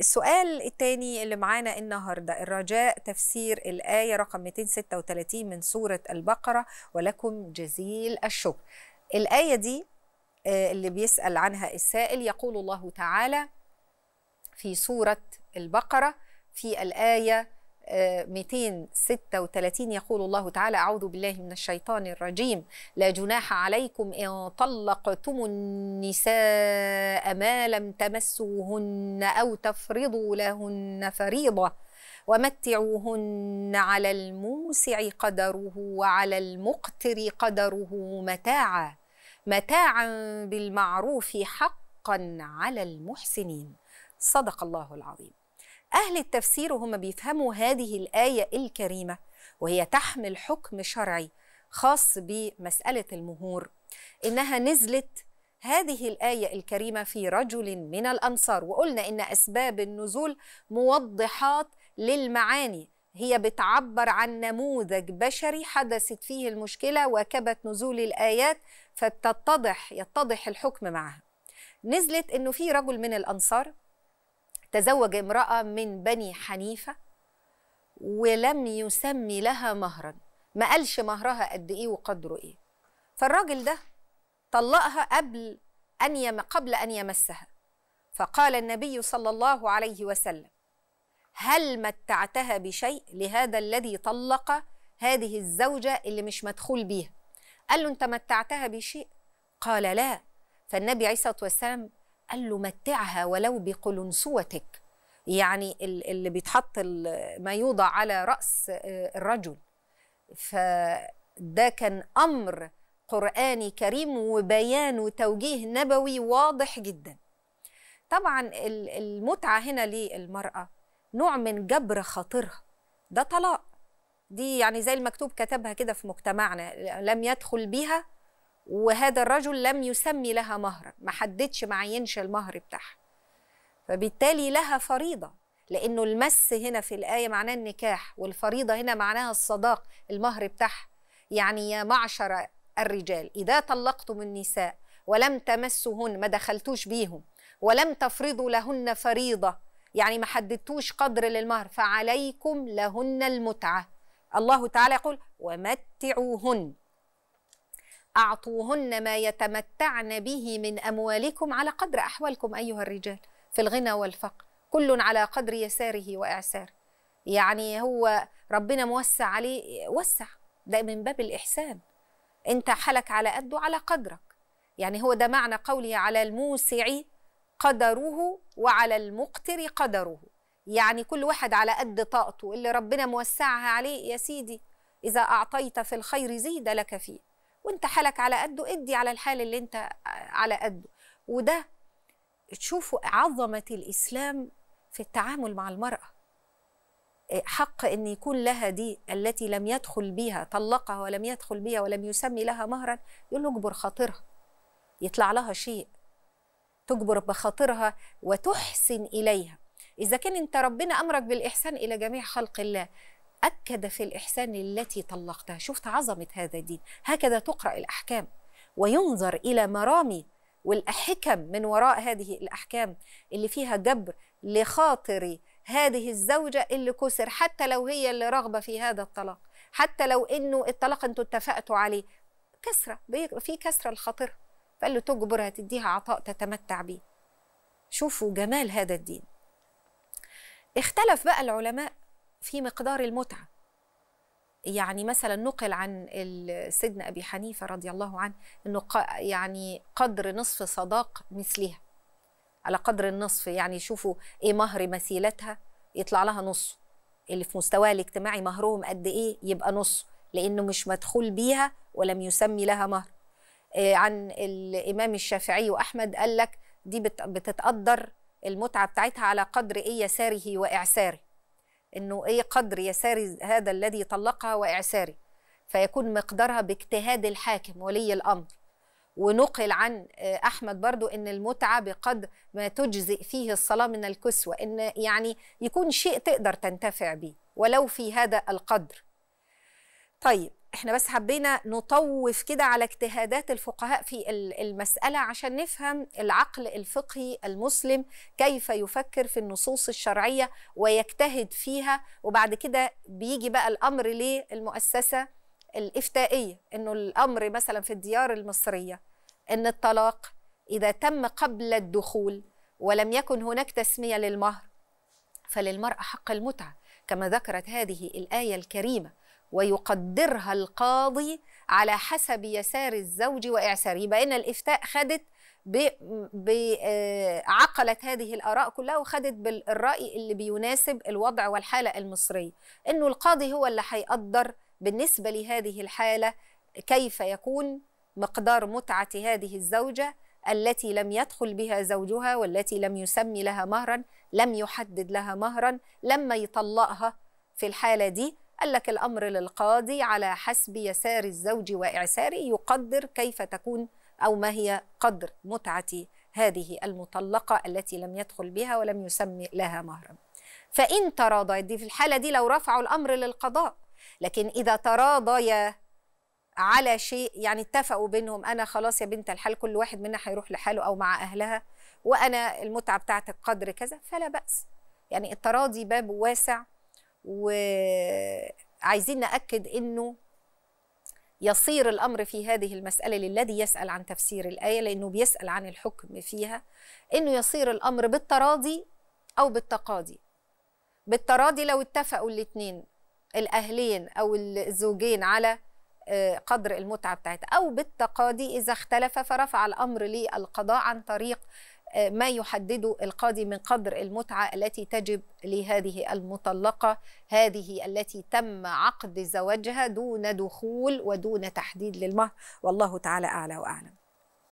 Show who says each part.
Speaker 1: السؤال الثاني اللي معانا النهارده الرجاء تفسير الآية رقم 236 من سورة البقرة ولكم جزيل الشكر. الآية دي آه، اللي بيسأل عنها السائل يقول الله تعالى في سورة البقرة في الآية 236 آه، يقول الله تعالى أعوذ بالله من الشيطان الرجيم لا جناح عليكم إن طلقتم النساء ما لم تمسوهن أو تفرضوا لهن فريضة ومتعوهن على الموسع قدره وعلى المقتر قدره متاعا متاعا بالمعروف حقا على المحسنين صدق الله العظيم أهل التفسير وهم بيفهموا هذه الآية الكريمة وهي تحمل حكم شرعي خاص بمسألة المهور إنها نزلت هذه الآية الكريمة في رجل من الأنصار وقلنا إن أسباب النزول موضحات للمعاني هي بتعبر عن نموذج بشري حدثت فيه المشكلة وكبت نزول الآيات فتتضح يتضح الحكم معها نزلت إنه في رجل من الأنصار تزوج امرأة من بني حنيفة ولم يسمي لها مهرا ما قالش مهرها قد إيه وقدره إيه فالراجل ده طلقها قبل أن يم قبل أن يمسها فقال النبي صلى الله عليه وسلم هل متعتها بشيء لهذا الذي طلق هذه الزوجة اللي مش مدخول بيها قال له أنت متعتها بشيء قال لا فالنبي عليه الصلاة والسلام قال له متعها ولو بقلنسوتك يعني اللي بيتحط ما يوضع على رأس آه، الرجل فده كان أمر قرآني كريم وبيان وتوجيه نبوي واضح جدا طبعا المتعة هنا للمرأة نوع من جبر خاطرها ده طلاق دي يعني زي المكتوب كتبها كده في مجتمعنا لم يدخل بها وهذا الرجل لم يسمي لها مهرا ما حددش ما عينش المهر بتاعها فبالتالي لها فريضه لانه المس هنا في الايه معناه النكاح والفريضه هنا معناها الصداق المهر بتاعها يعني يا معشر الرجال اذا طلقتم النساء ولم تمسهن ما دخلتوش بيهم ولم تفرضوا لهن فريضه يعني ما حددتوش قدر للمهر فعليكم لهن المتعه الله تعالى يقول ومتعوهن أعطوهن ما يتمتعن به من أموالكم على قدر أحوالكم أيها الرجال في الغنى والفقر كل على قدر يساره وإعساره يعني هو ربنا موسع عليه وسع ده من باب الإحسان أنت حالك على قده على قدرك يعني هو ده معنى قوله على الموسع قدره وعلى المقتر قدره يعني كل واحد على قد طاقته اللي ربنا موسعها عليه يا سيدي إذا أعطيت في الخير زيد لك فيه وانت حالك على قده ادي على الحال اللي انت آه، على قده وده تشوفوا عظمه الاسلام في التعامل مع المراه آه، حق ان يكون لها دي التي لم يدخل بها طلقها ولم يدخل بها ولم يسمي لها مهرا يقول له اجبر خاطرها يطلع لها شيء تجبر بخاطرها وتحسن اليها اذا كان انت ربنا امرك بالاحسان الى جميع خلق الله أكد في الإحسان التي طلقتها شفت عظمة هذا الدين هكذا تقرأ الأحكام وينظر إلى مرامي والحكم من وراء هذه الأحكام اللي فيها جبر لخاطر هذه الزوجة اللي كسر حتى لو هي اللي رغبة في هذا الطلاق حتى لو إنه الطلاق أنتوا اتفقتوا عليه كسرة في كسرة الخطر فقال له تجبرها تديها عطاء تتمتع به شوفوا جمال هذا الدين اختلف بقى العلماء في مقدار المتعه يعني مثلا نقل عن سيدنا ابي حنيفه رضي الله عنه انه يعني قدر نصف صداق مثلها على قدر النصف يعني شوفوا ايه مهر مثيلتها يطلع لها نصه اللي في مستواها الاجتماعي مهرهم قد ايه يبقى نصه لانه مش مدخول بيها ولم يسمي لها مهر آه، عن الامام الشافعي واحمد قال لك دي بتتقدر المتعه بتاعتها على قدر ايه يساره واعساره انه ايه قدر يساري هذا الذي طلقها واعساري فيكون مقدارها باجتهاد الحاكم ولي الامر ونقل عن آه، احمد برضو ان المتعه بقدر ما تجزئ فيه الصلاه من الكسوه ان يعني يكون شيء تقدر تنتفع به ولو في هذا القدر طيب احنا بس حبينا نطوف كده على اجتهادات الفقهاء في المسألة عشان نفهم العقل الفقهي المسلم كيف يفكر في النصوص الشرعية ويجتهد فيها وبعد كده بيجي بقى الأمر للمؤسسة الإفتائية إنه الأمر مثلا في الديار المصرية إن الطلاق إذا تم قبل الدخول ولم يكن هناك تسمية للمهر فللمرأة حق المتعة كما ذكرت هذه الآية الكريمة ويقدرها القاضي على حسب يسار الزوج وإعساره يبقى إن الإفتاء خدت آه، عقلت هذه الآراء كلها وخدت بالرأي اللي بيناسب الوضع والحالة المصرية إنه القاضي هو اللي هيقدر بالنسبة لهذه الحالة كيف يكون مقدار متعة هذه الزوجة التي لم يدخل بها زوجها والتي لم يسمي لها مهرا لم يحدد لها مهرا لما يطلقها في الحالة دي قال لك الأمر للقاضي على حسب يسار الزوج وإعساره يقدر كيف تكون أو ما هي قدر متعة هذه المطلقة التي لم يدخل بها ولم يسمي لها مهرا فإن تراضى دي في الحالة دي لو رفعوا الأمر للقضاء لكن إذا تراضيا على شيء يعني اتفقوا بينهم أنا خلاص يا بنت الحال كل واحد منا هيروح لحاله أو مع أهلها وأنا المتعة بتاعتك قدر كذا فلا بأس يعني التراضي باب واسع وعايزين ناكد انه يصير الامر في هذه المساله للذي يسال عن تفسير الايه لانه بيسال عن الحكم فيها انه يصير الامر بالتراضي او بالتقاضي بالتراضي لو اتفقوا الاثنين الاهلين او الزوجين على آه، قدر المتعه بتاعتها او بالتقاضي اذا اختلف فرفع الامر للقضاء عن طريق ما يحدده القاضي من قدر المتعة التي تجب لهذه المطلقة هذه التي تم عقد زواجها دون دخول ودون تحديد للمهر والله تعالى أعلى وأعلم